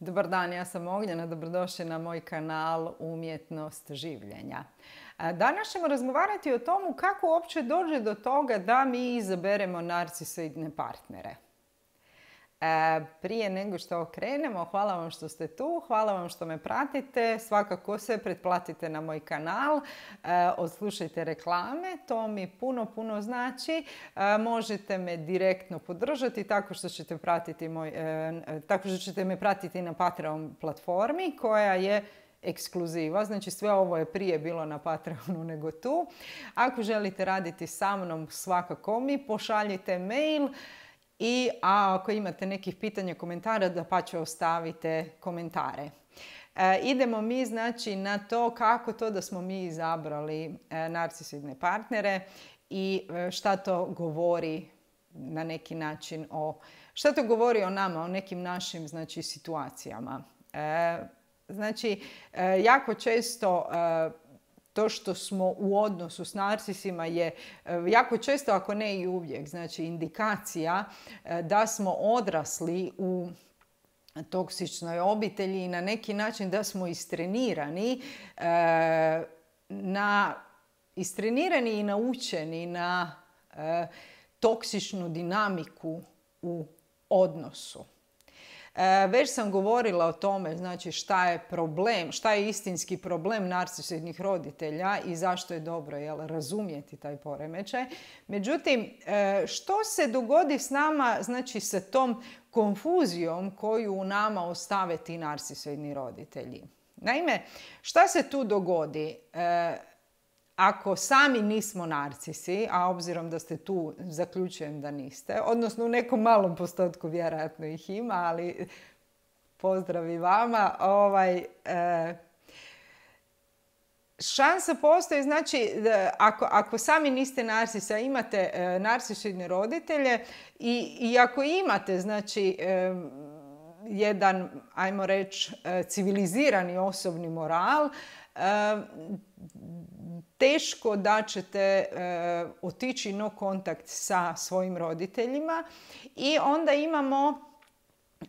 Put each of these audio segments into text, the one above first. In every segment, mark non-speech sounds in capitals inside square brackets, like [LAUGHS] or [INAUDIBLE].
Dobar dan, ja sam Ognjena, dobrodošli na moj kanal Umjetnost življenja. Danas ćemo razgovarati o tomu kako uopće dođe do toga da mi izaberemo narcisoidne partnere. Eh, prije nego što okrenemo, hvala vam što ste tu, hvala vam što me pratite. Svakako se pretplatite na moj kanal, eh, odslušajte reklame, to mi puno, puno znači. Eh, možete me direktno podržati tako što ćete, pratiti moj, tako što ćete me pratiti na Patreon platformi koja je ekskluziva. Znači sve ovo je prije bilo na Patreonu nego tu. Ako želite raditi sa mnom svakako mi, pošaljite mail i a ako imate nekih pitanja, komentara, da pa ću ostavite komentare. E, idemo mi znači na to kako to da smo mi izabrali e, partnere i e, šta to govori na neki način o šta to govori o nama, o nekim našim znači situacijama. E, znači jako često to što smo u odnosu s narcisima je e, jako često, ako ne i uvijek, znači indikacija e, da smo odrasli u toksičnoj obitelji i na neki način da smo istrenirani e, na istrenirani i naučeni na toksičnu dinamiku u odnosu. E, već sam govorila o tome znači šta je problem, šta je istinski problem narcisoidnih roditelja i zašto je dobro jel, razumjeti taj poremećaj. Međutim, e, što se dogodi s nama znači sa tom konfuzijom koju u nama ostave ti narcisoidni roditelji? Naime, šta se tu dogodi? E, ako sami nismo narcisi, a obzirom da ste tu, zaključujem da niste, odnosno u nekom malom postotku vjerojatno ih ima, ali pozdravi vama, ovaj, e, Šansa postoji, znači, ako, ako sami niste a imate e, roditelje i, i ako imate, znači, e, jedan, ajmo reći, e, civilizirani osobni moral, teško da ćete eh, otići no kontakt sa svojim roditeljima i onda imamo eh,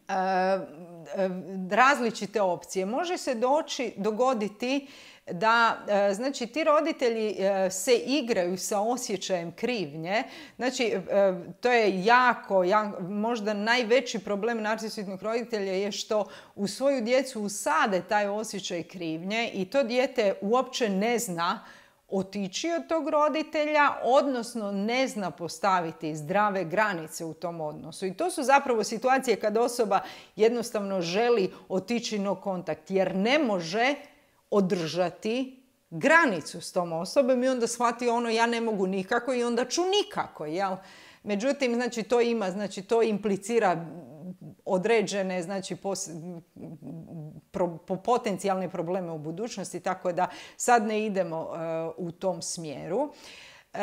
različite opcije. Može se doći, dogoditi da eh, znači ti roditelji se igraju sa osjećajem krivnje. Znači to je jako, možda najveći problem narcisitnog roditelja je što u svoju djecu usade taj osjećaj krivnje i to dijete uopće ne zna otići od tog roditelja, odnosno ne zna postaviti zdrave granice u tom odnosu. I to su zapravo situacije kad osoba jednostavno želi otići no kontakt jer ne može održati granicu s tom osobom i onda shvati ono ja ne mogu nikako i onda ću nikako. Međutim, znači to ima, znači to implicira određene znači po potencijalne probleme u budućnosti tako da sad ne idemo e, u tom smjeru e,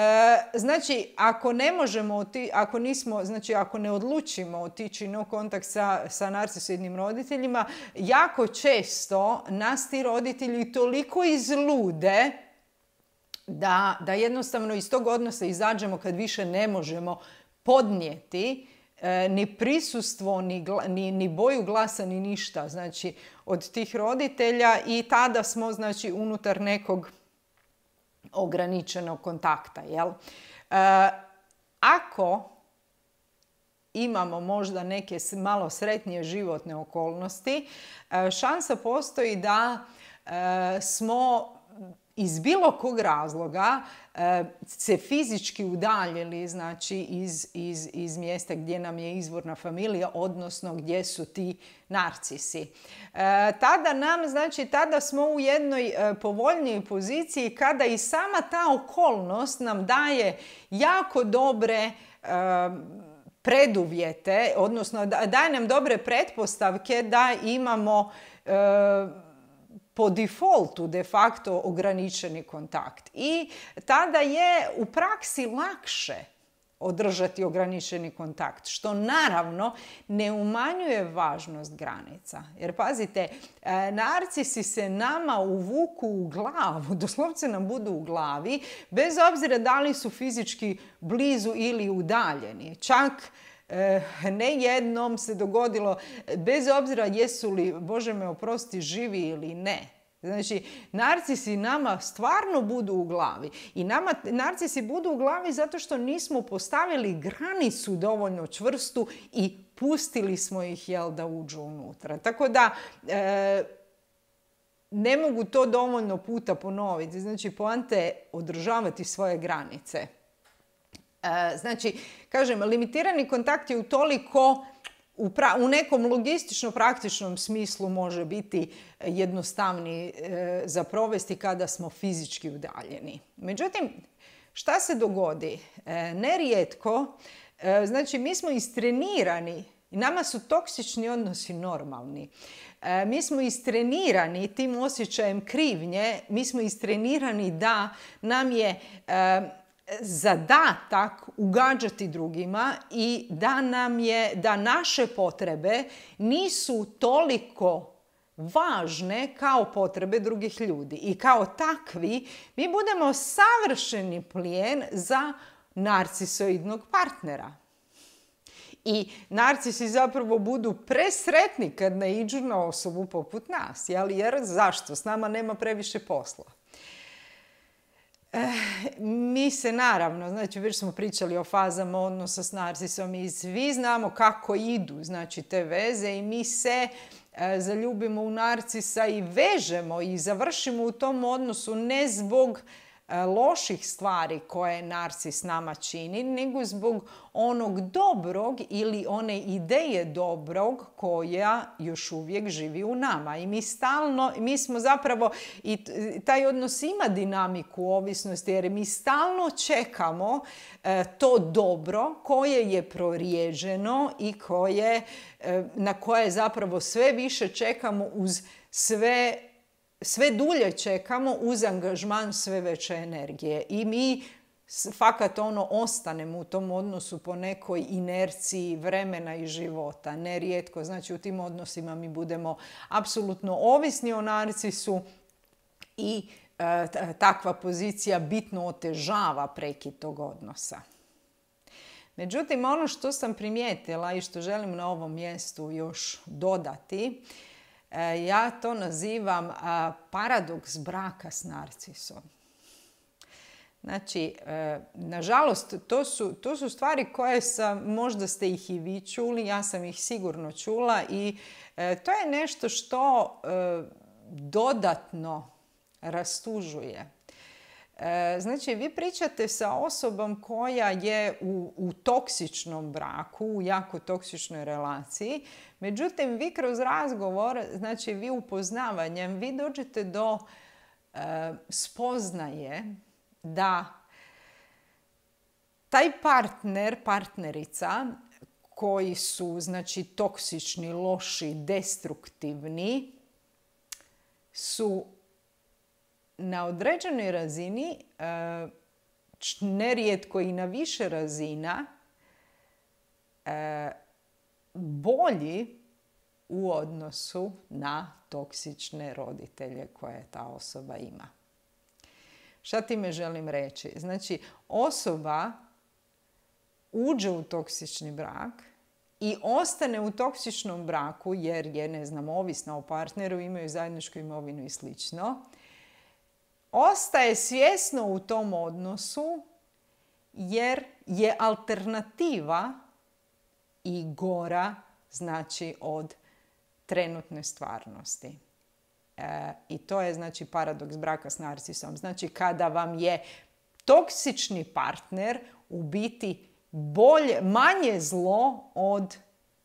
Znači, ako ne možemo, ako nismo, znači ako ne odlučimo otići no kontakt sa, sa narcisoidnim roditeljima, jako često nas ti roditelji toliko izlude da, da jednostavno iz tog odnosa izađemo kad više ne možemo podnijeti E, ni prisustvo, ni, boju glasa, ni ništa znači, od tih roditelja i tada smo znači, unutar nekog ograničenog kontakta. Jel? E, ako imamo možda neke malo sretnije životne okolnosti, e, šansa postoji da smo iz bilo kog razloga eh, se fizički udaljili znači, iz, iz, iz mjesta gdje nam je izvorna familija, odnosno gdje su ti narcisi. Eh, tada nam, znači, tada smo u jednoj eh, povoljnijoj poziciji kada i sama ta okolnost nam daje jako dobre preduvjete, odnosno daje nam dobre pretpostavke da imamo po defaultu de facto ograničeni kontakt. I tada je u praksi lakše održati ograničeni kontakt, što naravno ne umanjuje važnost granica. Jer pazite, e, narcisi se nama uvuku u glavu, [LAUGHS] doslovce nam budu u glavi, bez obzira da li su fizički blizu ili udaljeni. Čak Eh, ne jednom se dogodilo, bez obzira jesu li, Bože me oprosti, živi ili ne. Znači, narcisi nama stvarno budu u glavi. I nama narcisi budu u glavi zato što nismo postavili granicu dovoljno čvrstu i pustili smo ih, jel, da uđu unutra. Tako da... Eh, ne mogu to dovoljno puta ponoviti. Znači, poante je održavati svoje granice. E, znači, kažem, limitirani kontakt je u, toliko, u nekom logistično-praktičnom smislu može biti jednostavni e, za provesti kada smo fizički udaljeni. Međutim, šta se dogodi? E, nerijetko, znači mi smo istrenirani i nama su toksični odnosi normalni. mi smo istrenirani tim osjećajem krivnje, mi smo istrenirani da nam je zadatak ugađati drugima i da nam je da naše potrebe nisu toliko važne kao potrebe drugih ljudi i kao takvi mi budemo savršeni plijen za narcisoidnog partnera. I narcisi zapravo budu presretni kad naiđu na osobu poput nas, jer zašto? S nama nema previše posla mi se naravno, znači već smo pričali o fazama odnosa s narcisom i svi znamo kako idu znači, te veze i mi se e, zaljubimo u narcisa i vežemo i završimo u tom odnosu ne zbog E, loših stvari koje narcis nama čini, nego zbog onog dobrog ili one ideje dobrog koja još uvijek živi u nama. I mi stalno, mi smo zapravo, i taj odnos ima dinamiku ovisnosti jer mi stalno čekamo e, to dobro koje je proriježeno i koje, e, na koje zapravo sve više čekamo uz sve sve dulje čekamo uz angažman sve veće energije i mi fakat ono ostanemo u tom odnosu po nekoj inerciji vremena i života. Nerijetko, znači u tim odnosima mi budemo apsolutno ovisni o narcisu i e, takva pozicija bitno otežava prekid tog odnosa. Međutim, ono što sam primijetila i što želim na ovom mjestu još dodati E, ja to nazivam e, paradoks braka s narcisom. Znači, e, nažalost, to su, to su stvari koje sam, možda ste ih i vi čuli, ja sam ih sigurno čula i to je nešto što dodatno rastužuje E, znači, vi pričate sa osobom koja je u, toksičnom braku, u jako toksičnoj relaciji. Međutim, vi kroz razgovor, znači vi upoznavanjem, vi dođete do e, spoznaje da taj partner, partnerica koji su znači toksični, loši, destruktivni su na određenoj razini, e, nerijetko i na više razina, e, bolji u odnosu na toksične roditelje koje ta osoba ima. Šta time želim reći? Znači, osoba uđe u toksični brak i ostane u toksičnom braku jer je, ne znam, ovisna o partneru, imaju zajedničku imovinu i slično ostaje svjesno u tom odnosu jer je alternativa i gora znači od trenutne stvarnosti. E, I to je znači paradoks braka s narcisom. Znači kada vam je toksični partner u biti bolje, manje zlo od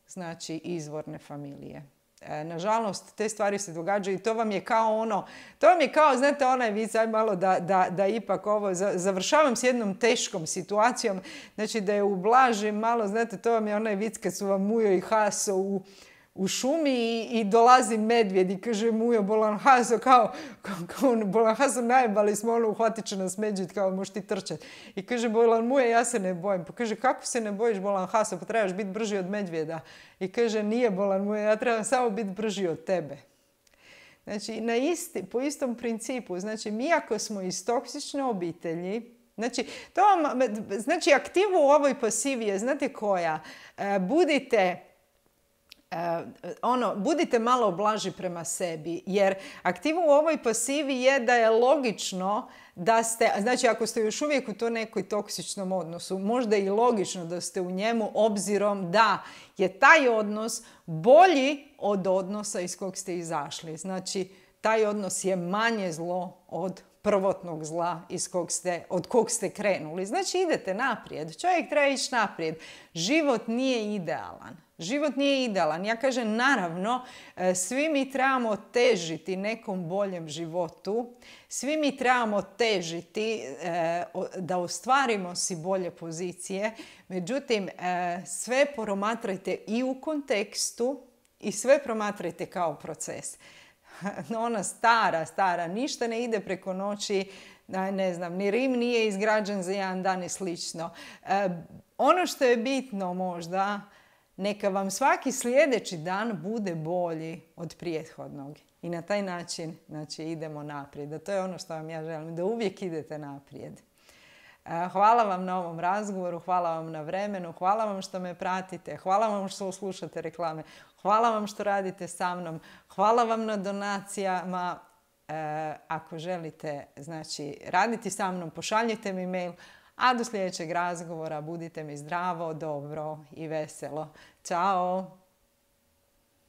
znači izvorne familije. E, nažalost, te stvari se događaju i to vam je kao ono, to vam je kao, znate, onaj vic, malo da, da, da ipak ovo, završavam s jednom teškom situacijom, znači da je ublažim malo, znate, to vam je onaj vic kad su vam Mujo i Haso u u šumi i, dolazi medvjed i kaže je bolan kao, kao, kao ono, Bolanhazo najbali smo ono uhvatit će nas medvjed kao moš ti trčati. I kaže Bolan je ja se ne bojim. Pa kaže kako se ne bojiš bolan pa trebaš biti brži od medvjeda. I kaže nije Bolan je, ja trebam samo biti brži od tebe. Znači po istom principu znači mi ako smo iz toksične obitelji Znači, to vam, znači aktivu u ovoj pasivi je, znate koja, e, budite Eh, ono, budite malo blaži prema sebi, jer aktivu u ovoj pasivi je da je logično da ste, znači ako ste još uvijek u to nekoj toksičnom odnosu, možda je i logično da ste u njemu obzirom da je taj odnos bolji od odnosa iz kog ste izašli. Znači, taj odnos je manje zlo od prvotnog zla iz kog ste, od kog ste krenuli. Znači, idete naprijed. Čovjek treba ići naprijed. Život nije idealan Život nije idealan. Ja kažem, naravno, e, svi mi trebamo težiti nekom boljem životu. Svi mi trebamo težiti e, da ostvarimo si bolje pozicije. Međutim, e, sve promatrajte i u kontekstu i sve promatrajte kao proces. [LAUGHS] Ona stara, stara, ništa ne ide preko noći. Ne znam, ni Rim nije izgrađen za jedan dan i slično. Ono što je bitno možda neka vam svaki sljedeći dan bude bolji od prijethodnog. I na taj način znači, idemo naprijed. A to je ono što vam ja želim, da uvijek idete naprijed. E, hvala vam na ovom razgovoru, hvala vam na vremenu, hvala vam što me pratite, hvala vam što slušate reklame, hvala vam što radite sa mnom, hvala vam na donacijama. E, ako želite znači, raditi sa mnom, pošaljite mi mail, a do sljedećeg razgovora budite mi zdravo, dobro i veselo. Ćao!